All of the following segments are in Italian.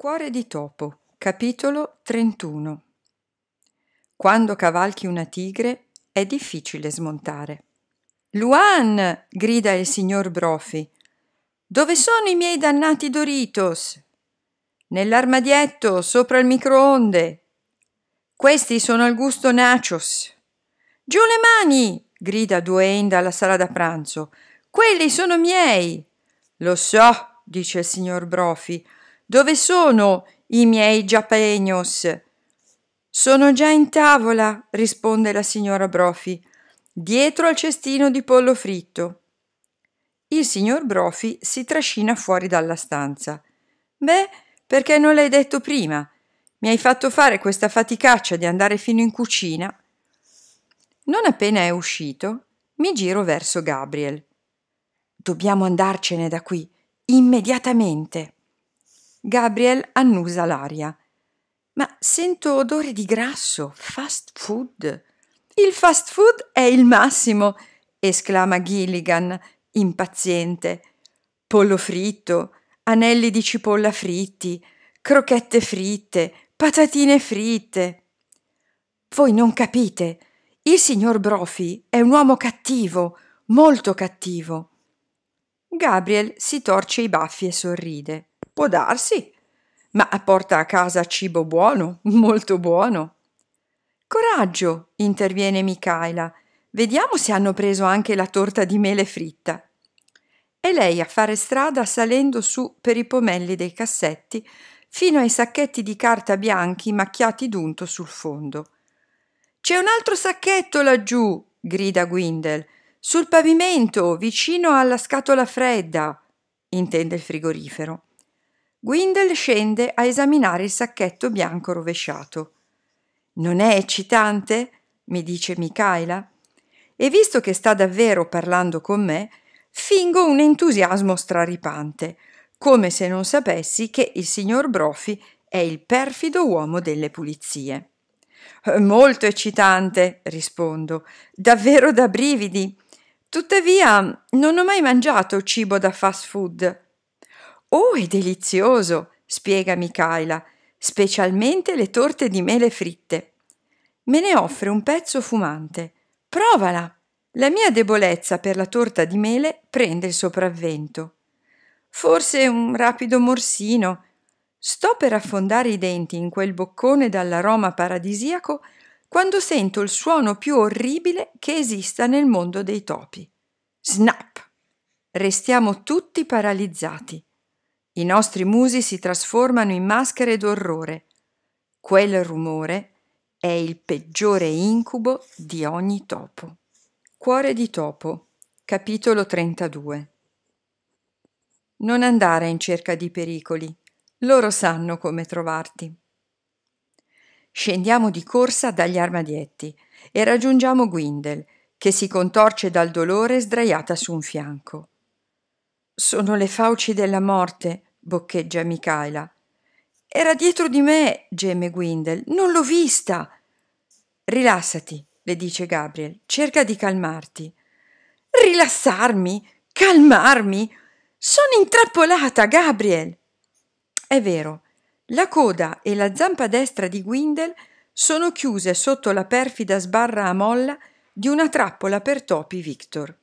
Cuore di topo, capitolo 31 Quando cavalchi una tigre è difficile smontare. Luan! grida il signor Brofi. Dove sono i miei dannati Doritos? Nell'armadietto, sopra il microonde. Questi sono al gusto nachos. Giù le mani! grida Duane dalla sala da pranzo. Quelli sono miei! Lo so, dice il signor Brofi. Dove sono i miei giapeños? Sono già in tavola, risponde la signora Brofi, dietro al cestino di pollo fritto. Il signor Brofi si trascina fuori dalla stanza. Beh, perché non l'hai detto prima? Mi hai fatto fare questa faticaccia di andare fino in cucina. Non appena è uscito, mi giro verso Gabriel. Dobbiamo andarcene da qui, immediatamente. Gabriel annusa l'aria. Ma sento odore di grasso, fast food. Il fast food è il massimo, esclama Gilligan, impaziente. Pollo fritto, anelli di cipolla fritti, crocchette fritte, patatine fritte. Voi non capite. Il signor Brophy è un uomo cattivo, molto cattivo. Gabriel si torce i baffi e sorride. Può darsi, ma porta a casa cibo buono, molto buono. Coraggio, interviene Michaela. Vediamo se hanno preso anche la torta di mele fritta. E lei a fare strada salendo su per i pomelli dei cassetti fino ai sacchetti di carta bianchi macchiati d'unto sul fondo. C'è un altro sacchetto laggiù, grida Gwindel. Sul pavimento, vicino alla scatola fredda, intende il frigorifero. Gwindel scende a esaminare il sacchetto bianco rovesciato. Non è eccitante? mi dice Michaela. E visto che sta davvero parlando con me, fingo un entusiasmo straripante, come se non sapessi che il signor Brophy è il perfido uomo delle pulizie. Molto eccitante, rispondo, davvero da brividi. Tuttavia, non ho mai mangiato cibo da fast food. Oh, è delizioso, spiega Michaela, specialmente le torte di mele fritte. Me ne offre un pezzo fumante. Provala! La mia debolezza per la torta di mele prende il sopravvento. Forse un rapido morsino. Sto per affondare i denti in quel boccone dall'aroma paradisiaco quando sento il suono più orribile che esista nel mondo dei topi. Snap! Restiamo tutti paralizzati. I nostri musi si trasformano in maschere d'orrore. Quel rumore è il peggiore incubo di ogni topo. Cuore di topo, capitolo 32. Non andare in cerca di pericoli, loro sanno come trovarti. Scendiamo di corsa dagli armadietti e raggiungiamo Gwindel, che si contorce dal dolore sdraiata su un fianco. Sono le fauci della morte, boccheggia Michaela. Era dietro di me, geme Gwindel. Non l'ho vista. Rilassati, le dice Gabriel. Cerca di calmarti. Rilassarmi? Calmarmi? Sono intrappolata, Gabriel. È vero. La coda e la zampa destra di Gwindel sono chiuse sotto la perfida sbarra a molla di una trappola per topi Victor.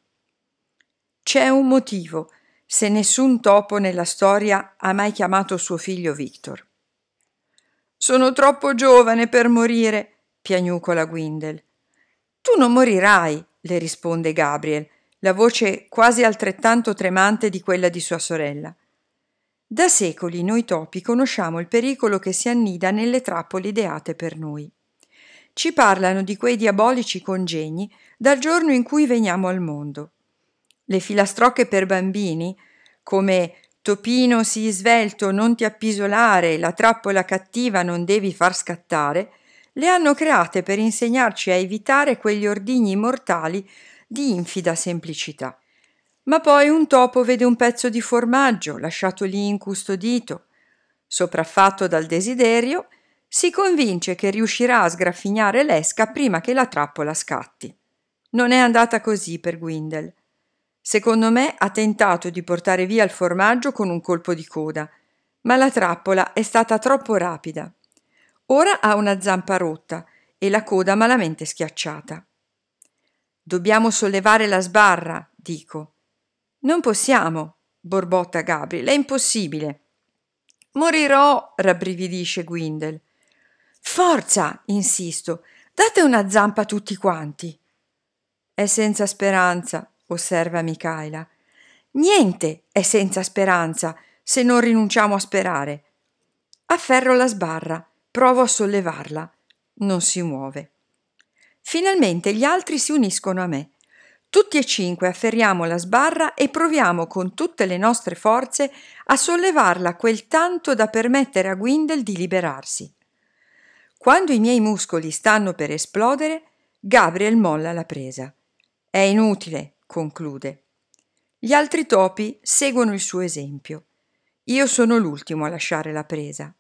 C'è un motivo se nessun topo nella storia ha mai chiamato suo figlio Victor. Sono troppo giovane per morire, piagnucola Gwindel. Tu non morirai, le risponde Gabriel, la voce quasi altrettanto tremante di quella di sua sorella. Da secoli noi topi conosciamo il pericolo che si annida nelle trappole ideate per noi. Ci parlano di quei diabolici congegni dal giorno in cui veniamo al mondo. Le filastrocche per bambini, come Topino sii svelto, non ti appisolare, la trappola cattiva non devi far scattare, le hanno create per insegnarci a evitare quegli ordigni mortali di infida semplicità. Ma poi un topo vede un pezzo di formaggio lasciato lì incustodito. Sopraffatto dal desiderio, si convince che riuscirà a sgraffignare l'esca prima che la trappola scatti. Non è andata così per Guindel. Secondo me ha tentato di portare via il formaggio con un colpo di coda, ma la trappola è stata troppo rapida. Ora ha una zampa rotta e la coda malamente schiacciata. Dobbiamo sollevare la sbarra, dico. Non possiamo, borbotta Gabriel, è impossibile. Morirò, rabbrividisce Gwindel. Forza, insisto, date una zampa a tutti quanti. È senza speranza, osserva Michaela. Niente è senza speranza se non rinunciamo a sperare. Afferro la sbarra, provo a sollevarla. Non si muove. Finalmente gli altri si uniscono a me. Tutti e cinque afferriamo la sbarra e proviamo con tutte le nostre forze a sollevarla quel tanto da permettere a Gwindel di liberarsi. Quando i miei muscoli stanno per esplodere, Gabriel molla la presa. È inutile, conclude. Gli altri topi seguono il suo esempio. Io sono l'ultimo a lasciare la presa.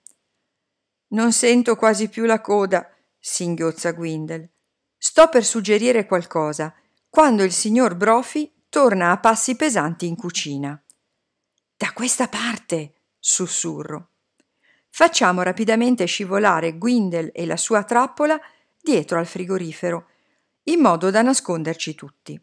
Non sento quasi più la coda, singhiozza Gwindel. Sto per suggerire qualcosa quando il signor Brofi torna a passi pesanti in cucina. Da questa parte, sussurro. Facciamo rapidamente scivolare Gwindel e la sua trappola dietro al frigorifero, in modo da nasconderci tutti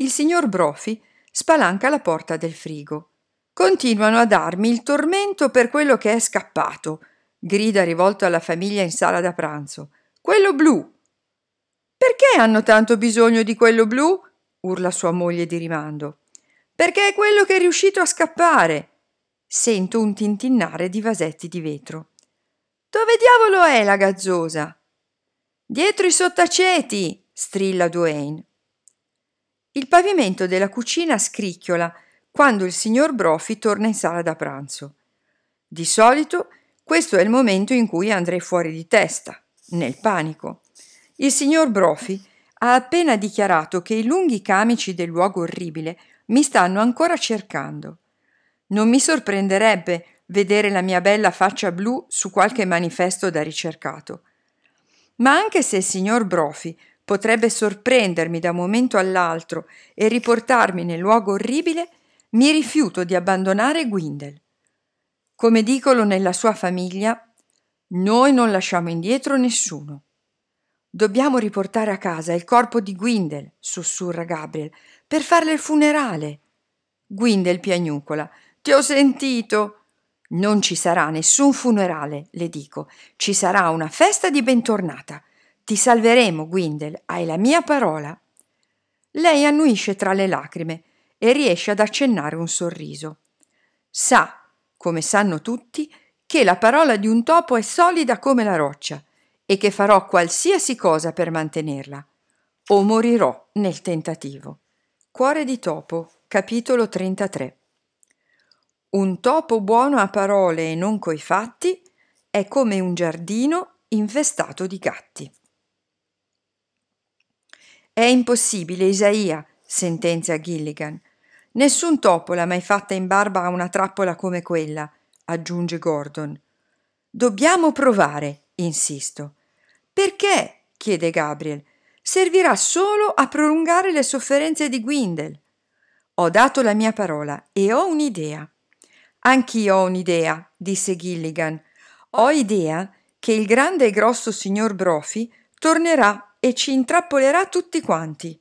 il signor Brofi spalanca la porta del frigo. Continuano a darmi il tormento per quello che è scappato, grida rivolto alla famiglia in sala da pranzo. Quello blu. Perché hanno tanto bisogno di quello blu? urla sua moglie di rimando. Perché è quello che è riuscito a scappare. Sento un tintinnare di vasetti di vetro. Dove diavolo è la gazzosa? Dietro i sottaceti, strilla Duane. Il pavimento della cucina scricchiola quando il signor Brofi torna in sala da pranzo. Di solito questo è il momento in cui andrei fuori di testa, nel panico. Il signor Brofi ha appena dichiarato che i lunghi camici del luogo orribile mi stanno ancora cercando. Non mi sorprenderebbe vedere la mia bella faccia blu su qualche manifesto da ricercato. Ma anche se il signor Brofi potrebbe sorprendermi da un momento all'altro e riportarmi nel luogo orribile, mi rifiuto di abbandonare Gwindel. Come dicono nella sua famiglia, noi non lasciamo indietro nessuno. Dobbiamo riportare a casa il corpo di Gwindel, sussurra Gabriel, per farle il funerale. Gwindel piagnucola. Ti ho sentito. Non ci sarà nessun funerale, le dico. Ci sarà una festa di bentornata. Ti salveremo, Gwindel, hai la mia parola. Lei annuisce tra le lacrime e riesce ad accennare un sorriso. Sa, come sanno tutti, che la parola di un topo è solida come la roccia e che farò qualsiasi cosa per mantenerla, o morirò nel tentativo. Cuore di topo, capitolo 33. Un topo buono a parole e non coi fatti è come un giardino infestato di gatti. È impossibile, Isaia, sentenzia Gilligan. Nessun topo l'ha mai fatta in barba a una trappola come quella, aggiunge Gordon. Dobbiamo provare, insisto. Perché? chiede Gabriel. Servirà solo a prolungare le sofferenze di Gwindel. Ho dato la mia parola e ho un'idea. Anch'io ho un'idea, disse Gilligan. Ho idea che il grande e grosso signor Brophy tornerà e ci intrappolerà tutti quanti.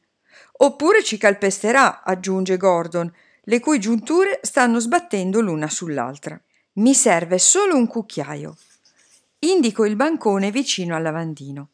Oppure ci calpesterà, aggiunge Gordon, le cui giunture stanno sbattendo l'una sull'altra. Mi serve solo un cucchiaio. Indico il bancone vicino al lavandino.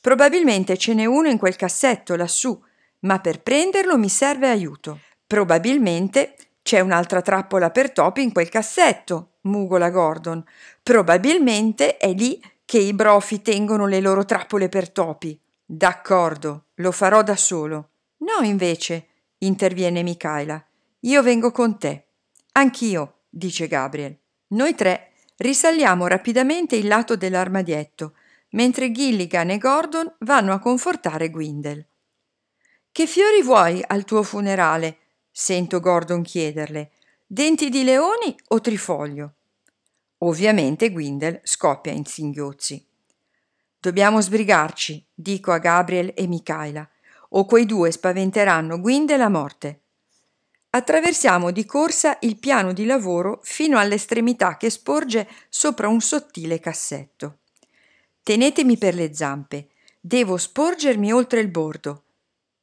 Probabilmente ce n'è uno in quel cassetto lassù, ma per prenderlo mi serve aiuto. Probabilmente c'è un'altra trappola per topi in quel cassetto, mugola Gordon. Probabilmente è lì che i brofi tengono le loro trappole per topi. D'accordo, lo farò da solo. No, invece, interviene Michaela. Io vengo con te. Anch'io, dice Gabriel. Noi tre risaliamo rapidamente il lato dell'armadietto, mentre Gilligan e Gordon vanno a confortare Gwindel. Che fiori vuoi al tuo funerale? sento Gordon chiederle. Denti di leoni o trifoglio? Ovviamente Gwindel scoppia in singhiozzi. Dobbiamo sbrigarci, dico a Gabriel e Michaela, o quei due spaventeranno Guinde la morte. Attraversiamo di corsa il piano di lavoro fino all'estremità che sporge sopra un sottile cassetto. Tenetemi per le zampe, devo sporgermi oltre il bordo.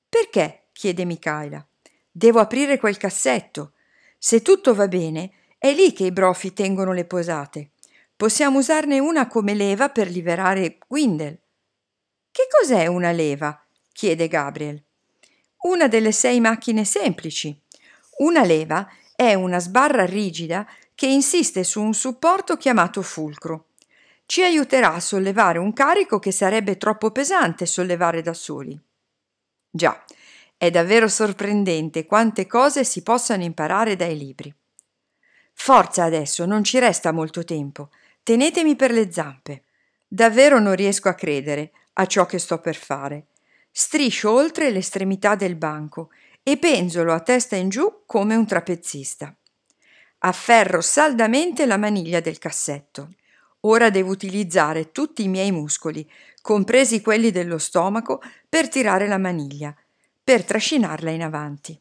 Perché? chiede Michaela. Devo aprire quel cassetto. Se tutto va bene, è lì che i brofi tengono le posate. Possiamo usarne una come leva per liberare Windel. Che cos'è una leva? chiede Gabriel. Una delle sei macchine semplici. Una leva è una sbarra rigida che insiste su un supporto chiamato fulcro. Ci aiuterà a sollevare un carico che sarebbe troppo pesante sollevare da soli. Già, è davvero sorprendente quante cose si possano imparare dai libri. Forza adesso, non ci resta molto tempo. Tenetemi per le zampe. Davvero non riesco a credere a ciò che sto per fare. Striscio oltre l'estremità del banco e penzolo a testa in giù come un trapezzista. Afferro saldamente la maniglia del cassetto. Ora devo utilizzare tutti i miei muscoli, compresi quelli dello stomaco, per tirare la maniglia, per trascinarla in avanti.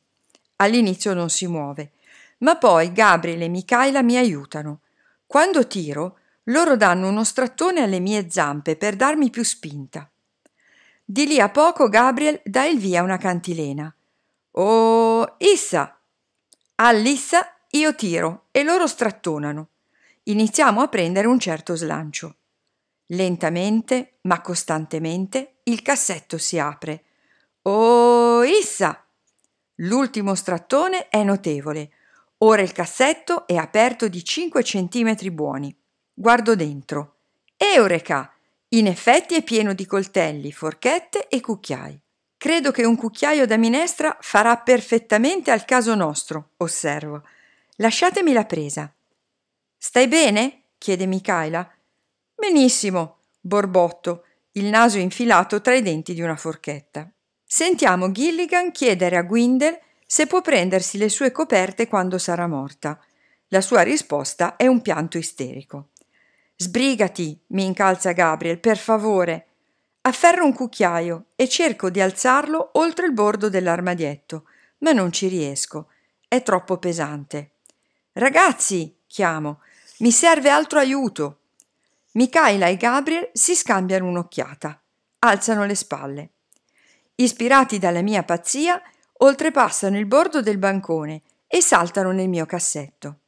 All'inizio non si muove, ma poi Gabriele e Michaela mi aiutano. Quando tiro, loro danno uno strattone alle mie zampe per darmi più spinta. Di lì a poco Gabriel dà il via a una cantilena. Oh, issa! All'issa io tiro e loro strattonano. Iniziamo a prendere un certo slancio. Lentamente, ma costantemente, il cassetto si apre. Oh, issa! L'ultimo strattone è notevole. Ora il cassetto è aperto di 5 centimetri buoni. Guardo dentro. Eureka! In effetti è pieno di coltelli, forchette e cucchiai. Credo che un cucchiaio da minestra farà perfettamente al caso nostro, osservo. Lasciatemi la presa. Stai bene? chiede Michaela. Benissimo, borbotto, il naso infilato tra i denti di una forchetta. Sentiamo Gilligan chiedere a Gwindel se può prendersi le sue coperte quando sarà morta. La sua risposta è un pianto isterico. Sbrigati, mi incalza Gabriel, per favore. Afferro un cucchiaio e cerco di alzarlo oltre il bordo dell'armadietto, ma non ci riesco. È troppo pesante. Ragazzi, chiamo, mi serve altro aiuto. Michaela e Gabriel si scambiano un'occhiata, alzano le spalle. Ispirati dalla mia pazzia, oltrepassano il bordo del bancone e saltano nel mio cassetto.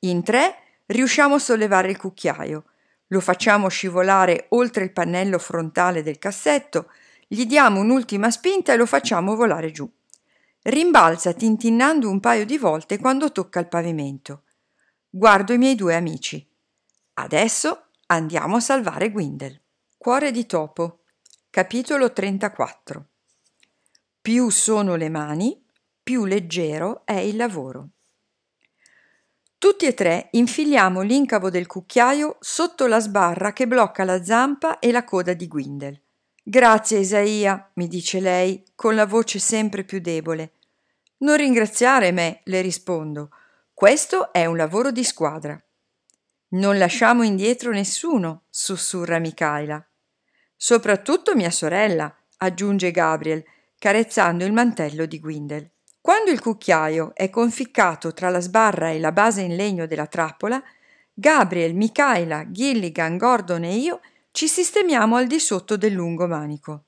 In tre riusciamo a sollevare il cucchiaio, lo facciamo scivolare oltre il pannello frontale del cassetto, gli diamo un'ultima spinta e lo facciamo volare giù. Rimbalza tintinnando un paio di volte quando tocca il pavimento. Guardo i miei due amici. Adesso andiamo a salvare Gwindel. Cuore di topo. Capitolo 34. Più sono le mani, più leggero è il lavoro. Tutti e tre infiliamo l'incavo del cucchiaio sotto la sbarra che blocca la zampa e la coda di Guindel. Grazie Isaia, mi dice lei, con la voce sempre più debole. Non ringraziare me, le rispondo. Questo è un lavoro di squadra. Non lasciamo indietro nessuno, sussurra Michaela. Soprattutto mia sorella, aggiunge Gabriel, carezzando il mantello di Guindel. Quando il cucchiaio è conficcato tra la sbarra e la base in legno della trappola, Gabriel, Michaela, Gilligan, Gordon e io ci sistemiamo al di sotto del lungo manico.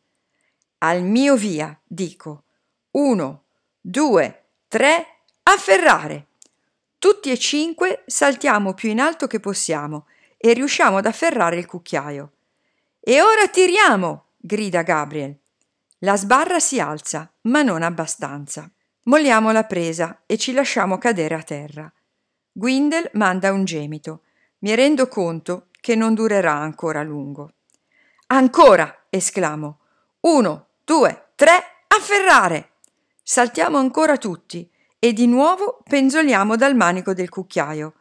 Al mio via, dico. Uno, due, tre, afferrare! Tutti e cinque saltiamo più in alto che possiamo e riusciamo ad afferrare il cucchiaio. E ora tiriamo! grida Gabriel. La sbarra si alza, ma non abbastanza. Molliamo la presa e ci lasciamo cadere a terra. Gwindel manda un gemito. Mi rendo conto che non durerà ancora a lungo. Ancora! esclamo. Uno, due, tre, afferrare! Saltiamo ancora tutti e di nuovo penzoliamo dal manico del cucchiaio.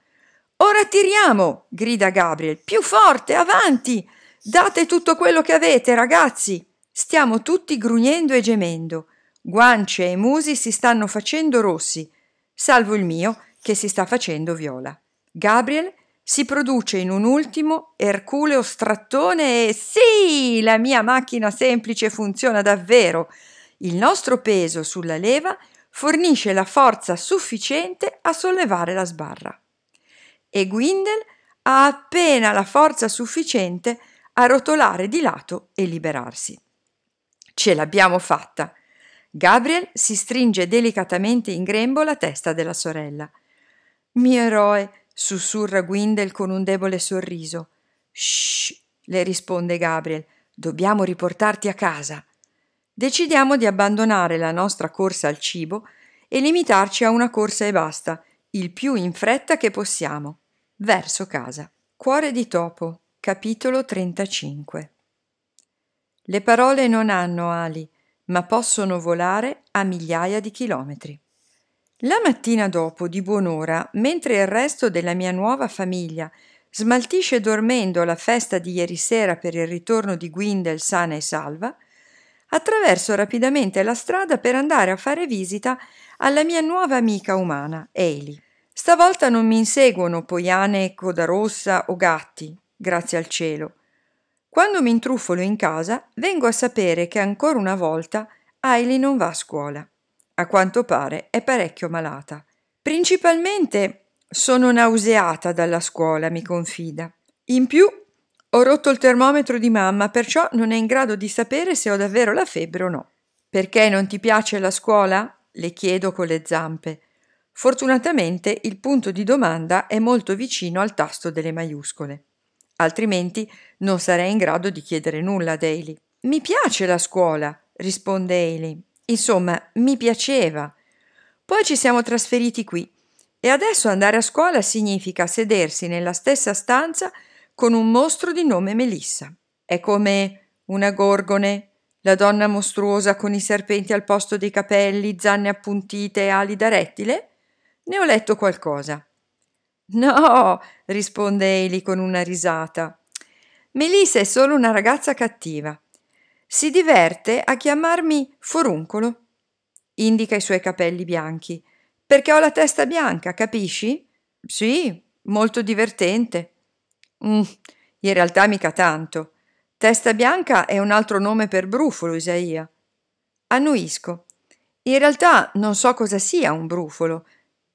Ora tiriamo! grida Gabriel. Più forte, avanti! Date tutto quello che avete, ragazzi! Stiamo tutti grugnendo e gemendo. Guance e musi si stanno facendo rossi, salvo il mio che si sta facendo viola. Gabriel si produce in un ultimo Erculeo strattone e sì, la mia macchina semplice funziona davvero. Il nostro peso sulla leva fornisce la forza sufficiente a sollevare la sbarra. E Gwindel ha appena la forza sufficiente a rotolare di lato e liberarsi. Ce l'abbiamo fatta! Gabriel si stringe delicatamente in grembo la testa della sorella. Mio eroe, sussurra Gwindel con un debole sorriso. Shh, le risponde Gabriel, dobbiamo riportarti a casa. Decidiamo di abbandonare la nostra corsa al cibo e limitarci a una corsa e basta, il più in fretta che possiamo, verso casa. Cuore di topo, capitolo 35. Le parole non hanno ali, ma possono volare a migliaia di chilometri. La mattina dopo, di buon'ora, mentre il resto della mia nuova famiglia smaltisce dormendo la festa di ieri sera per il ritorno di Guindel sana e salva, attraverso rapidamente la strada per andare a fare visita alla mia nuova amica umana, Eli. Stavolta non mi inseguono poiane coda rossa o gatti, grazie al cielo, quando mi intruffolo in casa, vengo a sapere che ancora una volta Ailey non va a scuola. A quanto pare è parecchio malata. Principalmente sono nauseata dalla scuola, mi confida. In più, ho rotto il termometro di mamma, perciò non è in grado di sapere se ho davvero la febbre o no. Perché non ti piace la scuola? le chiedo con le zampe. Fortunatamente il punto di domanda è molto vicino al tasto delle maiuscole altrimenti non sarei in grado di chiedere nulla ad Eli. Mi piace la scuola, risponde Eli. Insomma, mi piaceva. Poi ci siamo trasferiti qui e adesso andare a scuola significa sedersi nella stessa stanza con un mostro di nome Melissa. È come una gorgone, la donna mostruosa con i serpenti al posto dei capelli, zanne appuntite e ali da rettile? Ne ho letto qualcosa. No, risponde Eli con una risata. Melissa è solo una ragazza cattiva. Si diverte a chiamarmi foruncolo. Indica i suoi capelli bianchi. Perché ho la testa bianca, capisci? Sì, molto divertente. Mm, in realtà mica tanto. Testa bianca è un altro nome per brufolo, Isaia. Annuisco. In realtà non so cosa sia un brufolo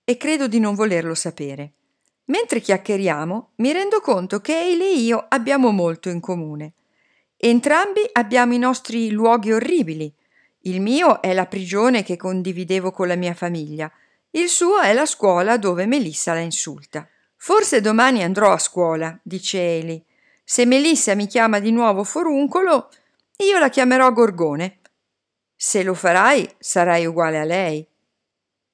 e credo di non volerlo sapere. Mentre chiacchieriamo, mi rendo conto che Eile e io abbiamo molto in comune. Entrambi abbiamo i nostri luoghi orribili. Il mio è la prigione che condividevo con la mia famiglia. Il suo è la scuola dove Melissa la insulta. Forse domani andrò a scuola, dice Eli. Se Melissa mi chiama di nuovo foruncolo, io la chiamerò Gorgone. Se lo farai, sarai uguale a lei.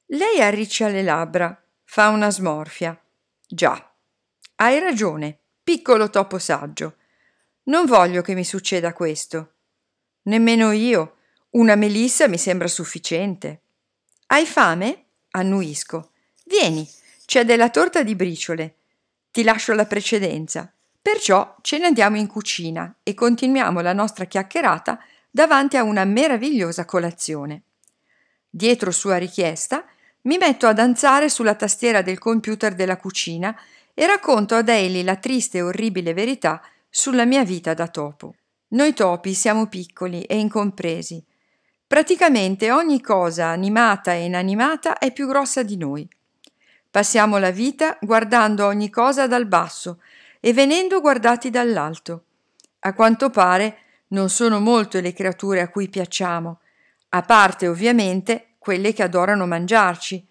Lei arriccia le labbra, fa una smorfia. Già, hai ragione, piccolo topo saggio. Non voglio che mi succeda questo. Nemmeno io. Una melissa mi sembra sufficiente. Hai fame? Annuisco. Vieni, c'è della torta di briciole. Ti lascio la precedenza. Perciò ce ne andiamo in cucina e continuiamo la nostra chiacchierata davanti a una meravigliosa colazione. Dietro sua richiesta, mi metto a danzare sulla tastiera del computer della cucina e racconto ad Ailey la triste e orribile verità sulla mia vita da topo. Noi topi siamo piccoli e incompresi. Praticamente ogni cosa animata e inanimata è più grossa di noi. Passiamo la vita guardando ogni cosa dal basso e venendo guardati dall'alto. A quanto pare non sono molto le creature a cui piacciamo, a parte ovviamente quelle che adorano mangiarci.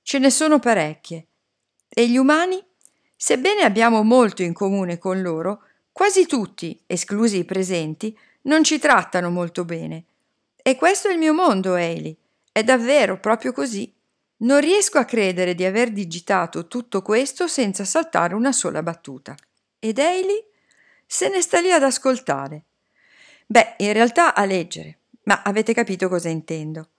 Ce ne sono parecchie. E gli umani? Sebbene abbiamo molto in comune con loro, quasi tutti, esclusi i presenti, non ci trattano molto bene. E questo è il mio mondo, Eli. È davvero proprio così. Non riesco a credere di aver digitato tutto questo senza saltare una sola battuta. Ed Eli se ne sta lì ad ascoltare. Beh, in realtà a leggere, ma avete capito cosa intendo.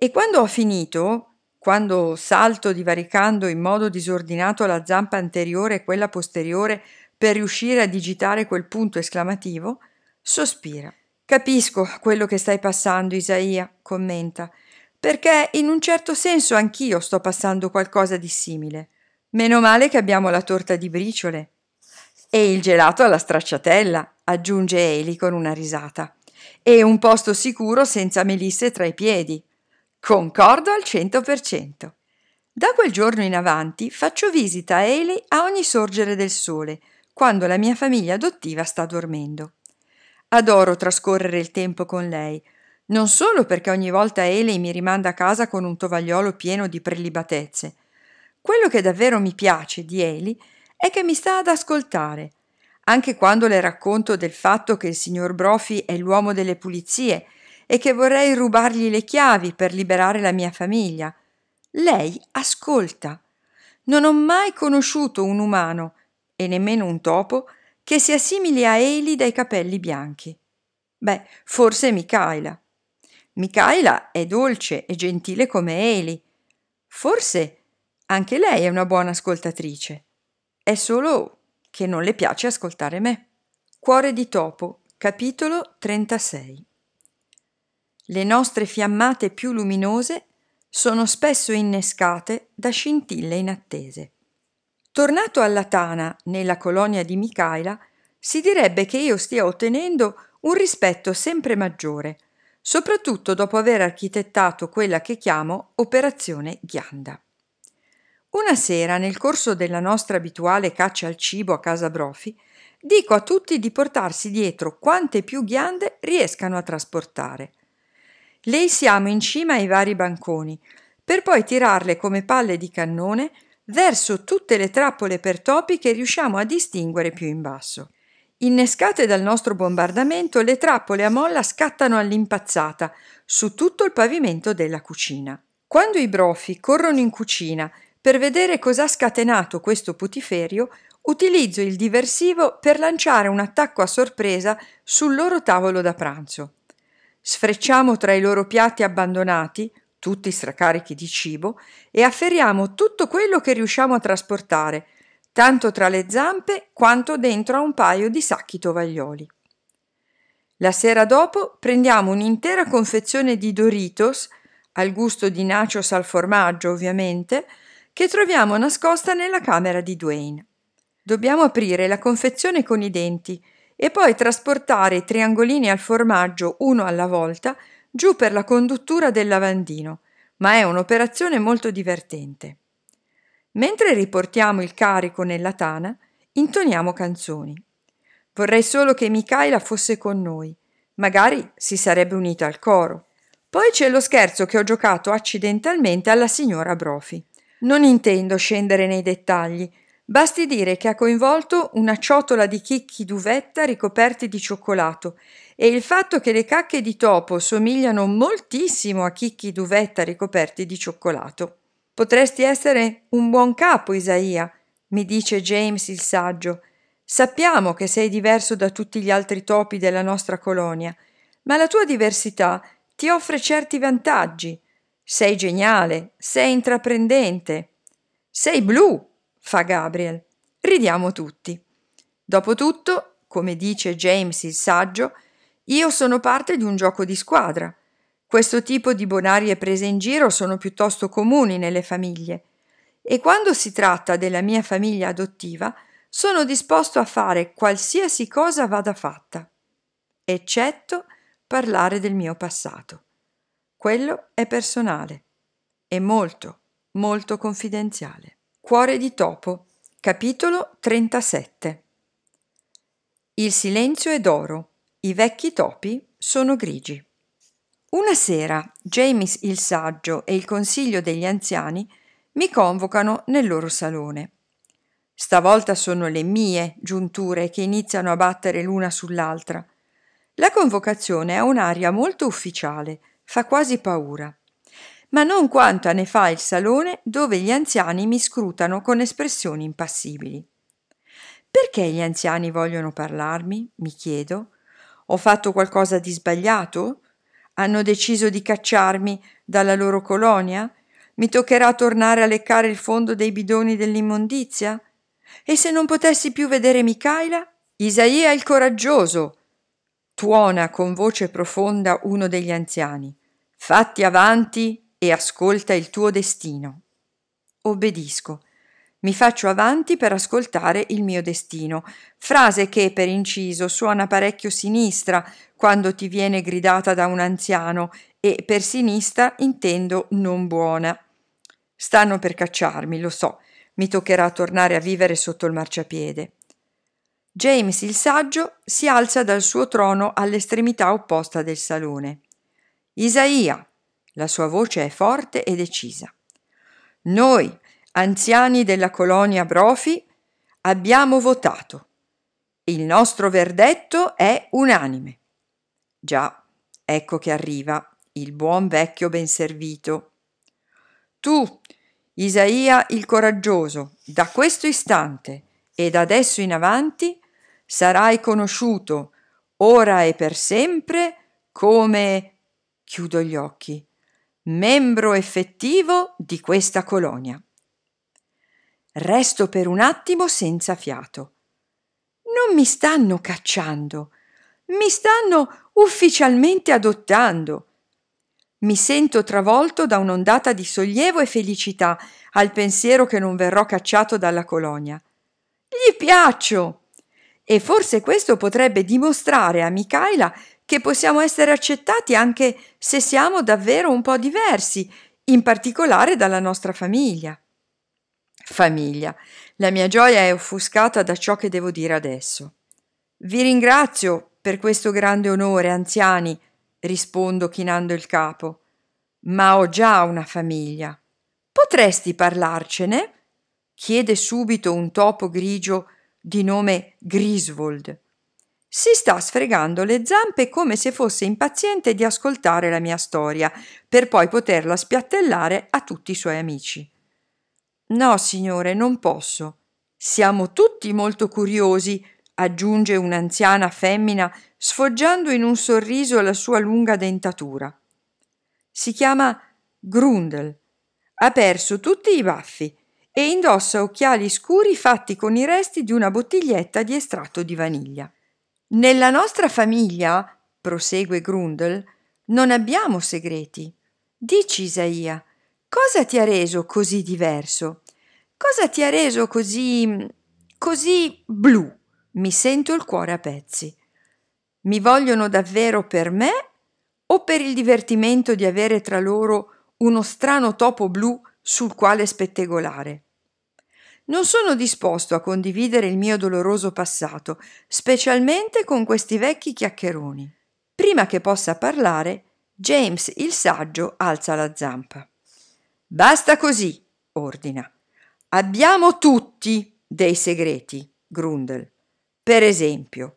E quando ho finito, quando salto divaricando in modo disordinato la zampa anteriore e quella posteriore per riuscire a digitare quel punto esclamativo, sospira. Capisco quello che stai passando, Isaia, commenta, perché in un certo senso anch'io sto passando qualcosa di simile. Meno male che abbiamo la torta di briciole. E il gelato alla stracciatella, aggiunge Eli con una risata. E un posto sicuro senza melisse tra i piedi. Concordo al 100%. Da quel giorno in avanti faccio visita a Eli a ogni sorgere del sole, quando la mia famiglia adottiva sta dormendo. Adoro trascorrere il tempo con lei, non solo perché ogni volta Eli mi rimanda a casa con un tovagliolo pieno di prelibatezze. Quello che davvero mi piace di Eli è che mi sta ad ascoltare, anche quando le racconto del fatto che il signor Brofi è l'uomo delle pulizie, e che vorrei rubargli le chiavi per liberare la mia famiglia. Lei ascolta. Non ho mai conosciuto un umano, e nemmeno un topo, che sia simile a Eli dai capelli bianchi. Beh, forse Michaela. Michaela è dolce e gentile come Eli. Forse anche lei è una buona ascoltatrice. È solo che non le piace ascoltare me. Cuore di topo, capitolo 36. Le nostre fiammate più luminose sono spesso innescate da scintille inattese. Tornato alla Tana, nella colonia di Micaela, si direbbe che io stia ottenendo un rispetto sempre maggiore, soprattutto dopo aver architettato quella che chiamo Operazione Ghianda. Una sera, nel corso della nostra abituale caccia al cibo a casa Brofi, dico a tutti di portarsi dietro quante più ghiande riescano a trasportare le siamo in cima ai vari banconi, per poi tirarle come palle di cannone verso tutte le trappole per topi che riusciamo a distinguere più in basso. Innescate dal nostro bombardamento, le trappole a molla scattano all'impazzata su tutto il pavimento della cucina. Quando i brofi corrono in cucina per vedere cosa ha scatenato questo putiferio, utilizzo il diversivo per lanciare un attacco a sorpresa sul loro tavolo da pranzo sfrecciamo tra i loro piatti abbandonati, tutti stracarichi di cibo, e afferriamo tutto quello che riusciamo a trasportare, tanto tra le zampe quanto dentro a un paio di sacchi tovaglioli. La sera dopo prendiamo un'intera confezione di Doritos, al gusto di nachos al formaggio ovviamente, che troviamo nascosta nella camera di Dwayne. Dobbiamo aprire la confezione con i denti e poi trasportare i triangolini al formaggio uno alla volta giù per la conduttura del lavandino, ma è un'operazione molto divertente. Mentre riportiamo il carico nella tana, intoniamo canzoni. Vorrei solo che Michaela fosse con noi, magari si sarebbe unita al coro. Poi c'è lo scherzo che ho giocato accidentalmente alla signora Brofi. Non intendo scendere nei dettagli, Basti dire che ha coinvolto una ciotola di chicchi d'uvetta ricoperti di cioccolato e il fatto che le cacche di topo somigliano moltissimo a chicchi d'uvetta ricoperti di cioccolato. Potresti essere un buon capo, Isaia, mi dice James il saggio. Sappiamo che sei diverso da tutti gli altri topi della nostra colonia, ma la tua diversità ti offre certi vantaggi. Sei geniale, sei intraprendente, sei blu, fa Gabriel. Ridiamo tutti. Dopotutto, come dice James il saggio, io sono parte di un gioco di squadra. Questo tipo di bonarie prese in giro sono piuttosto comuni nelle famiglie e quando si tratta della mia famiglia adottiva sono disposto a fare qualsiasi cosa vada fatta, eccetto parlare del mio passato. Quello è personale e molto, molto confidenziale. Cuore di topo, capitolo 37. Il silenzio è d'oro, i vecchi topi sono grigi. Una sera James il saggio e il consiglio degli anziani mi convocano nel loro salone. Stavolta sono le mie giunture che iniziano a battere l'una sull'altra. La convocazione ha un'aria molto ufficiale, fa quasi paura ma non quanta ne fa il salone dove gli anziani mi scrutano con espressioni impassibili. Perché gli anziani vogliono parlarmi? mi chiedo. Ho fatto qualcosa di sbagliato? Hanno deciso di cacciarmi dalla loro colonia? Mi toccherà tornare a leccare il fondo dei bidoni dell'immondizia? E se non potessi più vedere Micaela? Isaia il coraggioso! tuona con voce profonda uno degli anziani. Fatti avanti e ascolta il tuo destino. Obbedisco. Mi faccio avanti per ascoltare il mio destino. Frase che, per inciso, suona parecchio sinistra quando ti viene gridata da un anziano e per sinistra intendo non buona. Stanno per cacciarmi, lo so. Mi toccherà tornare a vivere sotto il marciapiede. James il saggio si alza dal suo trono all'estremità opposta del salone. Isaia, la sua voce è forte e decisa. Noi, anziani della colonia Brofi, abbiamo votato. Il nostro verdetto è unanime. Già, ecco che arriva il buon vecchio ben servito. Tu, Isaia il coraggioso, da questo istante e da adesso in avanti sarai conosciuto ora e per sempre come chiudo gli occhi membro effettivo di questa colonia. Resto per un attimo senza fiato. Non mi stanno cacciando, mi stanno ufficialmente adottando. Mi sento travolto da un'ondata di sollievo e felicità al pensiero che non verrò cacciato dalla colonia. Gli piaccio! E forse questo potrebbe dimostrare a Michaela che possiamo essere accettati anche se siamo davvero un po' diversi, in particolare dalla nostra famiglia. Famiglia, la mia gioia è offuscata da ciò che devo dire adesso. Vi ringrazio per questo grande onore, anziani, rispondo chinando il capo, ma ho già una famiglia. Potresti parlarcene? chiede subito un topo grigio di nome Griswold. Si sta sfregando le zampe come se fosse impaziente di ascoltare la mia storia, per poi poterla spiattellare a tutti i suoi amici. No, signore, non posso. Siamo tutti molto curiosi, aggiunge un'anziana femmina, sfoggiando in un sorriso la sua lunga dentatura. Si chiama Grundel. Ha perso tutti i baffi e indossa occhiali scuri fatti con i resti di una bottiglietta di estratto di vaniglia. Nella nostra famiglia, prosegue Grundel, non abbiamo segreti. Dici Isaia, cosa ti ha reso così diverso? Cosa ti ha reso così... Mm, così blu? Mi sento il cuore a pezzi. Mi vogliono davvero per me o per il divertimento di avere tra loro uno strano topo blu sul quale spettegolare? Non sono disposto a condividere il mio doloroso passato, specialmente con questi vecchi chiacchieroni. Prima che possa parlare, James il saggio alza la zampa. Basta così, ordina. Abbiamo tutti dei segreti, Grundel. Per esempio,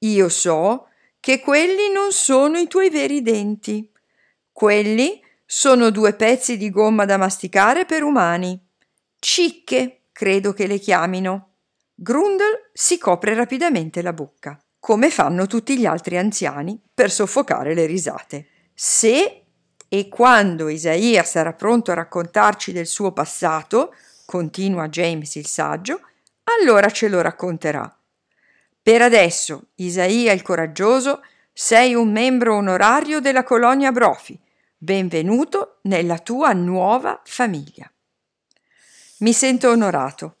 io so che quelli non sono i tuoi veri denti. Quelli sono due pezzi di gomma da masticare per umani. Cicche credo che le chiamino. Grundel si copre rapidamente la bocca, come fanno tutti gli altri anziani per soffocare le risate. Se e quando Isaia sarà pronto a raccontarci del suo passato, continua James il saggio, allora ce lo racconterà. Per adesso, Isaia il coraggioso, sei un membro onorario della colonia Brofi. Benvenuto nella tua nuova famiglia. Mi sento onorato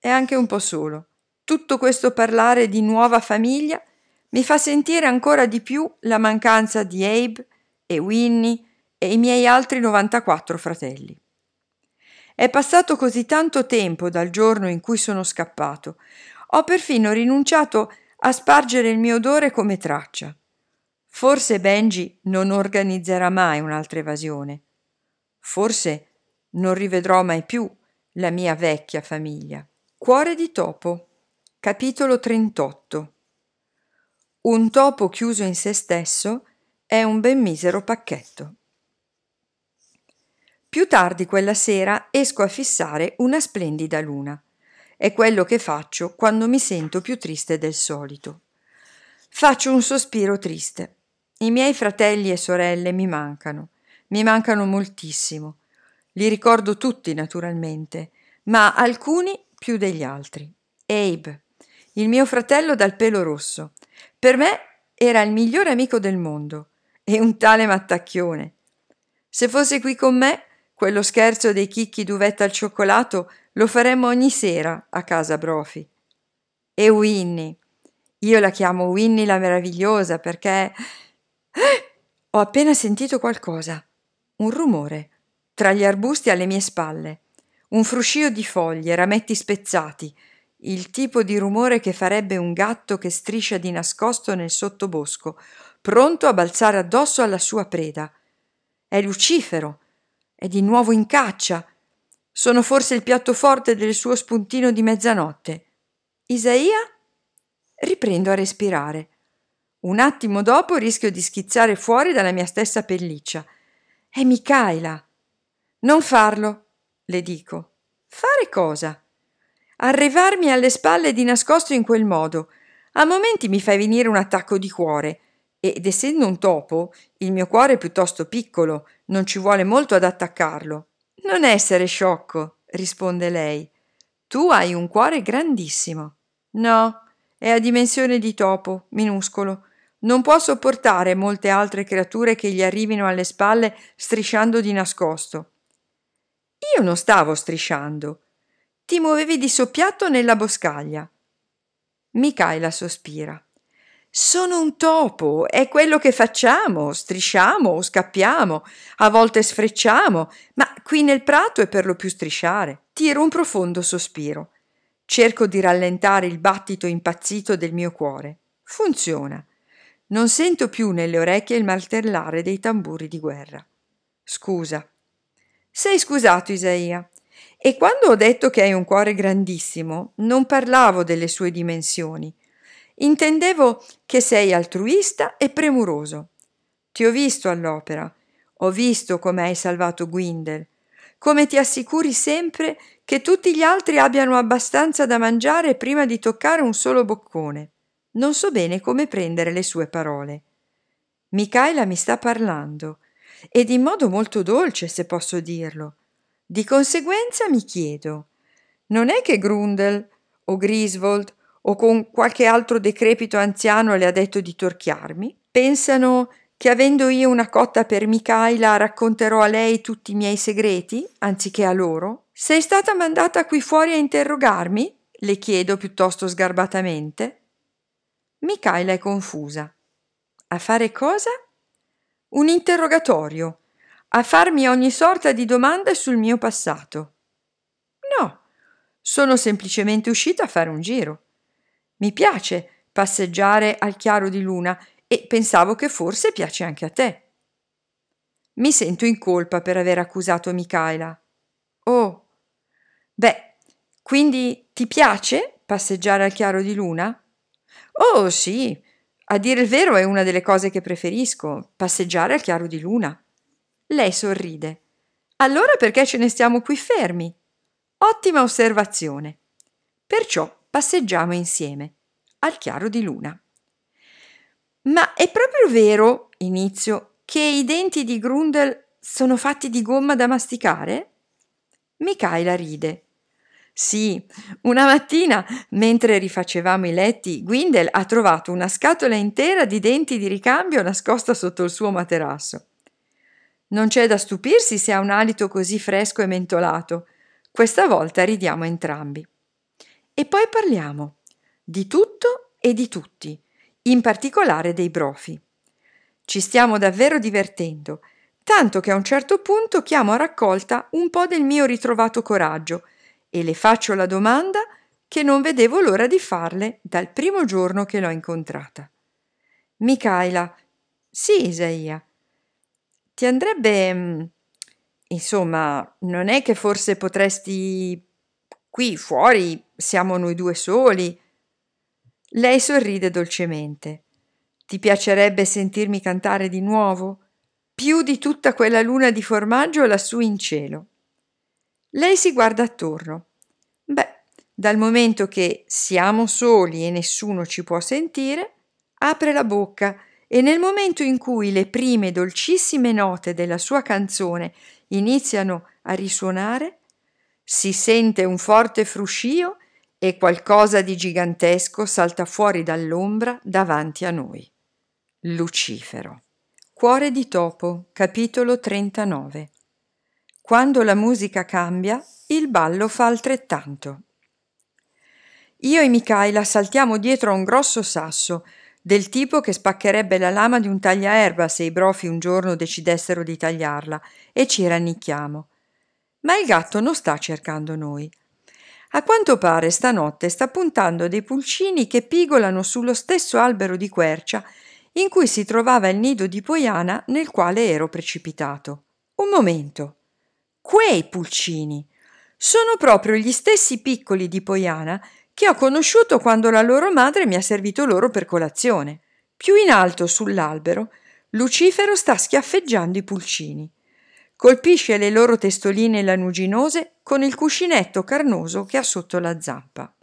e anche un po' solo. Tutto questo parlare di nuova famiglia mi fa sentire ancora di più la mancanza di Abe e Winnie e i miei altri 94 fratelli. È passato così tanto tempo dal giorno in cui sono scappato, ho perfino rinunciato a spargere il mio odore come traccia. Forse Benji non organizzerà mai un'altra evasione. Forse non rivedrò mai più la mia vecchia famiglia. Cuore di topo. Capitolo 38. Un topo chiuso in se stesso è un ben misero pacchetto. Più tardi quella sera esco a fissare una splendida luna. È quello che faccio quando mi sento più triste del solito. Faccio un sospiro triste. I miei fratelli e sorelle mi mancano, mi mancano moltissimo. Li ricordo tutti naturalmente, ma alcuni più degli altri. Abe, il mio fratello dal pelo rosso, per me era il migliore amico del mondo e un tale mattacchione. Se fosse qui con me, quello scherzo dei chicchi d'uvetta al cioccolato lo faremmo ogni sera a casa Brofi. E Winnie. Io la chiamo Winnie la meravigliosa perché... Eh, ho appena sentito qualcosa. Un rumore tra gli arbusti alle mie spalle, un fruscio di foglie, rametti spezzati, il tipo di rumore che farebbe un gatto che striscia di nascosto nel sottobosco, pronto a balzare addosso alla sua preda. È Lucifero, è di nuovo in caccia. Sono forse il piatto forte del suo spuntino di mezzanotte. Isaia? Riprendo a respirare. Un attimo dopo rischio di schizzare fuori dalla mia stessa pelliccia. È Micaela. Non farlo, le dico. Fare cosa? Arrivarmi alle spalle di nascosto in quel modo. A momenti mi fai venire un attacco di cuore. Ed essendo un topo, il mio cuore è piuttosto piccolo, non ci vuole molto ad attaccarlo. Non essere sciocco, risponde lei. Tu hai un cuore grandissimo. No, è a dimensione di topo, minuscolo. Non può sopportare molte altre creature che gli arrivino alle spalle strisciando di nascosto. Io non stavo strisciando. Ti muovevi di soppiatto nella boscaglia. Micaela sospira. Sono un topo, è quello che facciamo, strisciamo o scappiamo, a volte sfrecciamo, ma qui nel prato è per lo più strisciare. Tiro un profondo sospiro. Cerco di rallentare il battito impazzito del mio cuore. Funziona. Non sento più nelle orecchie il martellare dei tamburi di guerra. Scusa, sei scusato, Isaia. E quando ho detto che hai un cuore grandissimo, non parlavo delle sue dimensioni. Intendevo che sei altruista e premuroso. Ti ho visto all'opera, ho visto come hai salvato Gwindel. come ti assicuri sempre che tutti gli altri abbiano abbastanza da mangiare prima di toccare un solo boccone. Non so bene come prendere le sue parole. Michaela mi sta parlando ed in modo molto dolce, se posso dirlo. Di conseguenza mi chiedo, non è che Grundel o Griswold o con qualche altro decrepito anziano le ha detto di torchiarmi? Pensano che avendo io una cotta per Michaela racconterò a lei tutti i miei segreti, anziché a loro? Sei stata mandata qui fuori a interrogarmi? le chiedo piuttosto sgarbatamente. Michaela è confusa. A fare cosa? un interrogatorio, a farmi ogni sorta di domande sul mio passato. No, sono semplicemente uscita a fare un giro. Mi piace passeggiare al chiaro di luna e pensavo che forse piace anche a te. Mi sento in colpa per aver accusato Michaela. Oh, beh, quindi ti piace passeggiare al chiaro di luna? Oh sì, a dire il vero è una delle cose che preferisco, passeggiare al chiaro di luna. Lei sorride. Allora perché ce ne stiamo qui fermi? Ottima osservazione. Perciò passeggiamo insieme, al chiaro di luna. Ma è proprio vero, inizio, che i denti di Grundel sono fatti di gomma da masticare? Michaela ride. Sì, una mattina, mentre rifacevamo i letti, Gwindel ha trovato una scatola intera di denti di ricambio nascosta sotto il suo materasso. Non c'è da stupirsi se ha un alito così fresco e mentolato. Questa volta ridiamo entrambi. E poi parliamo di tutto e di tutti, in particolare dei brofi. Ci stiamo davvero divertendo, tanto che a un certo punto chiamo a raccolta un po' del mio ritrovato coraggio – e le faccio la domanda che non vedevo l'ora di farle dal primo giorno che l'ho incontrata. Micaela, sì, Isaia, ti andrebbe... Mm, insomma, non è che forse potresti... Qui fuori siamo noi due soli. Lei sorride dolcemente. Ti piacerebbe sentirmi cantare di nuovo? Più di tutta quella luna di formaggio lassù in cielo. Lei si guarda attorno. Beh, dal momento che siamo soli e nessuno ci può sentire, apre la bocca e nel momento in cui le prime dolcissime note della sua canzone iniziano a risuonare, si sente un forte fruscio e qualcosa di gigantesco salta fuori dall'ombra davanti a noi. Lucifero. Cuore di topo, capitolo 39. Quando la musica cambia, il ballo fa altrettanto. Io e Michaela saltiamo dietro a un grosso sasso, del tipo che spaccherebbe la lama di un tagliaerba se i brofi un giorno decidessero di tagliarla, e ci rannicchiamo. Ma il gatto non sta cercando noi. A quanto pare stanotte sta puntando dei pulcini che pigolano sullo stesso albero di quercia in cui si trovava il nido di Poiana nel quale ero precipitato. Un momento quei pulcini. Sono proprio gli stessi piccoli di Poiana che ho conosciuto quando la loro madre mi ha servito loro per colazione. Più in alto sull'albero, Lucifero sta schiaffeggiando i pulcini. Colpisce le loro testoline lanuginose con il cuscinetto carnoso che ha sotto la zampa.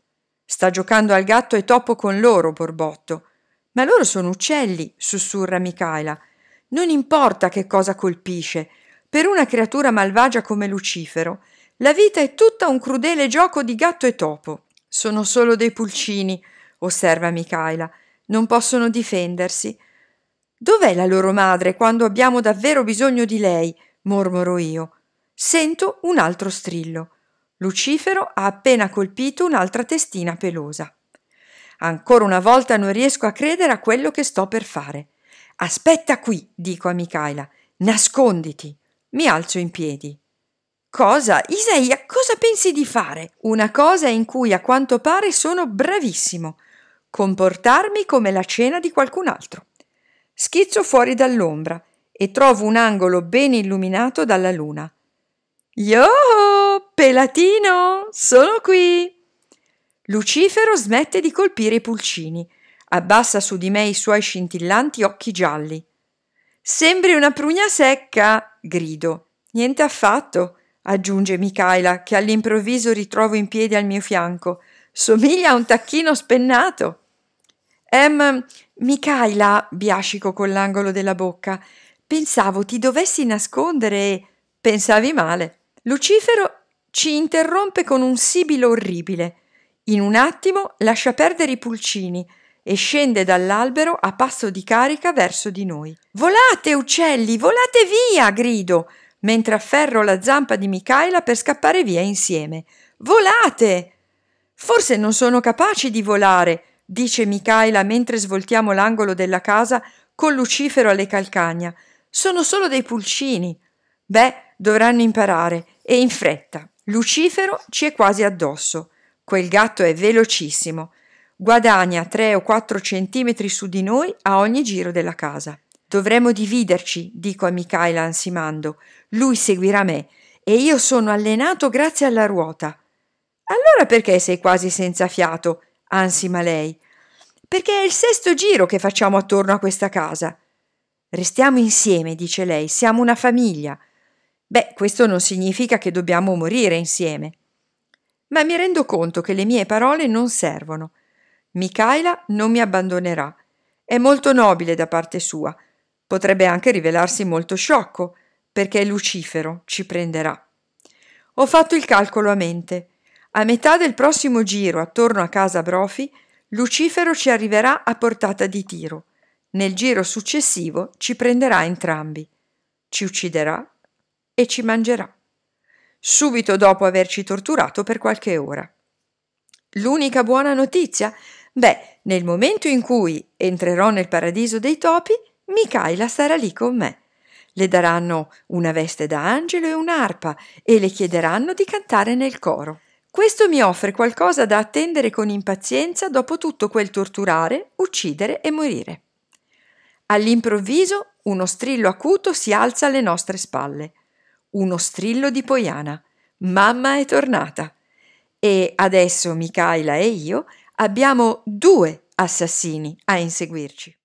Sta giocando al gatto e topo con loro, Borbotto. Ma loro sono uccelli, sussurra Micaela. Non importa che cosa colpisce, per una creatura malvagia come Lucifero, la vita è tutta un crudele gioco di gatto e topo. Sono solo dei pulcini, osserva Michaela, non possono difendersi. Dov'è la loro madre quando abbiamo davvero bisogno di lei? mormoro io. Sento un altro strillo. Lucifero ha appena colpito un'altra testina pelosa. Ancora una volta non riesco a credere a quello che sto per fare. Aspetta qui, dico a Michaela. Nasconditi. Mi alzo in piedi. Cosa? Isaia, cosa pensi di fare? Una cosa in cui a quanto pare sono bravissimo. Comportarmi come la cena di qualcun altro. Schizzo fuori dall'ombra e trovo un angolo ben illuminato dalla luna. Yo, pelatino, sono qui. Lucifero smette di colpire i pulcini, abbassa su di me i suoi scintillanti occhi gialli. Sembri una prugna secca, grido. Niente affatto, aggiunge Michaela, che all'improvviso ritrovo in piedi al mio fianco. Somiglia a un tacchino spennato. Em, Michaela, biascico con l'angolo della bocca, pensavo ti dovessi nascondere e pensavi male. Lucifero ci interrompe con un sibilo orribile. In un attimo lascia perdere i pulcini, e scende dall'albero a passo di carica verso di noi. Volate, uccelli, volate via! grido, mentre afferro la zampa di Michaela per scappare via insieme. Volate! Forse non sono capaci di volare, dice Michaela mentre svoltiamo l'angolo della casa con Lucifero alle calcagna. Sono solo dei pulcini. Beh, dovranno imparare, e in fretta. Lucifero ci è quasi addosso. Quel gatto è velocissimo guadagna 3 o 4 centimetri su di noi a ogni giro della casa. Dovremmo dividerci, dico a Michaela ansimando. Lui seguirà me e io sono allenato grazie alla ruota. Allora perché sei quasi senza fiato? ansima lei. Perché è il sesto giro che facciamo attorno a questa casa. Restiamo insieme, dice lei, siamo una famiglia. Beh, questo non significa che dobbiamo morire insieme. Ma mi rendo conto che le mie parole non servono. Michaela non mi abbandonerà. È molto nobile da parte sua. Potrebbe anche rivelarsi molto sciocco, perché Lucifero ci prenderà. Ho fatto il calcolo a mente. A metà del prossimo giro attorno a casa Brofi, Lucifero ci arriverà a portata di tiro. Nel giro successivo ci prenderà entrambi. Ci ucciderà e ci mangerà. Subito dopo averci torturato per qualche ora. L'unica buona notizia è Beh, nel momento in cui entrerò nel paradiso dei topi, Micaela sarà lì con me. Le daranno una veste da angelo e un'arpa e le chiederanno di cantare nel coro. Questo mi offre qualcosa da attendere con impazienza dopo tutto quel torturare, uccidere e morire. All'improvviso uno strillo acuto si alza alle nostre spalle. Uno strillo di Poiana. Mamma è tornata. E adesso Micaela e io abbiamo due assassini a inseguirci